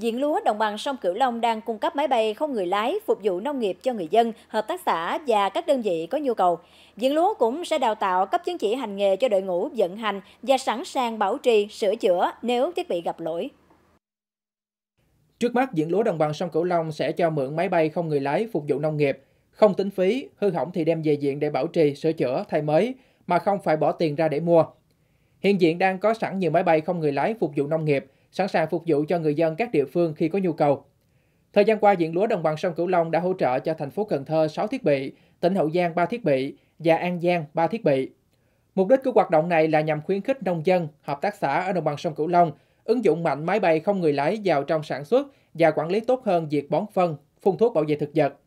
Diện lúa đồng bằng sông Cửu Long đang cung cấp máy bay không người lái phục vụ nông nghiệp cho người dân, hợp tác xã và các đơn vị có nhu cầu. Diện lúa cũng sẽ đào tạo cấp chứng chỉ hành nghề cho đội ngũ vận hành và sẵn sàng bảo trì, sửa chữa nếu thiết bị gặp lỗi. Trước mắt, diện lúa đồng bằng sông Cửu Long sẽ cho mượn máy bay không người lái phục vụ nông nghiệp, không tính phí, hư hỏng thì đem về diện để bảo trì, sửa chữa, thay mới mà không phải bỏ tiền ra để mua. Hiện diện đang có sẵn nhiều máy bay không người lái phục vụ nông nghiệp – sẵn sàng phục vụ cho người dân các địa phương khi có nhu cầu. Thời gian qua, diện lúa đồng bằng sông Cửu Long đã hỗ trợ cho thành phố Cần Thơ 6 thiết bị, tỉnh Hậu Giang 3 thiết bị và An Giang 3 thiết bị. Mục đích của hoạt động này là nhằm khuyến khích nông dân, hợp tác xã ở đồng bằng sông Cửu Long ứng dụng mạnh máy bay không người lái vào trong sản xuất và quản lý tốt hơn việc bón phân, phun thuốc bảo vệ thực vật.